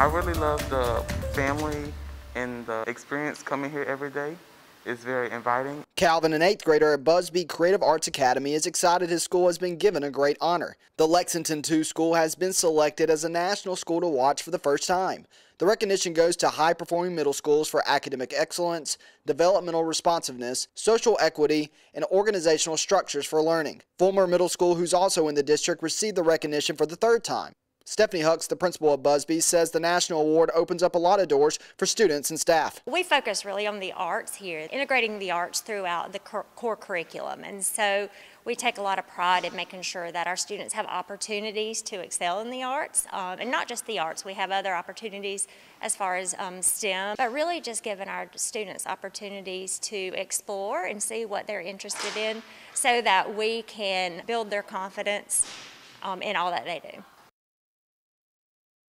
I really love the family and the experience coming here every day. It's very inviting. Calvin, an eighth grader at Busby Creative Arts Academy, is excited his school has been given a great honor. The Lexington 2 school has been selected as a national school to watch for the first time. The recognition goes to high performing middle schools for academic excellence, developmental responsiveness, social equity, and organizational structures for learning. Former middle school, who's also in the district, received the recognition for the third time. Stephanie Hucks, the principal of Busby, says the National Award opens up a lot of doors for students and staff. We focus really on the arts here, integrating the arts throughout the core curriculum. And so we take a lot of pride in making sure that our students have opportunities to excel in the arts, um, and not just the arts. We have other opportunities as far as um, STEM, but really just giving our students opportunities to explore and see what they're interested in so that we can build their confidence um, in all that they do.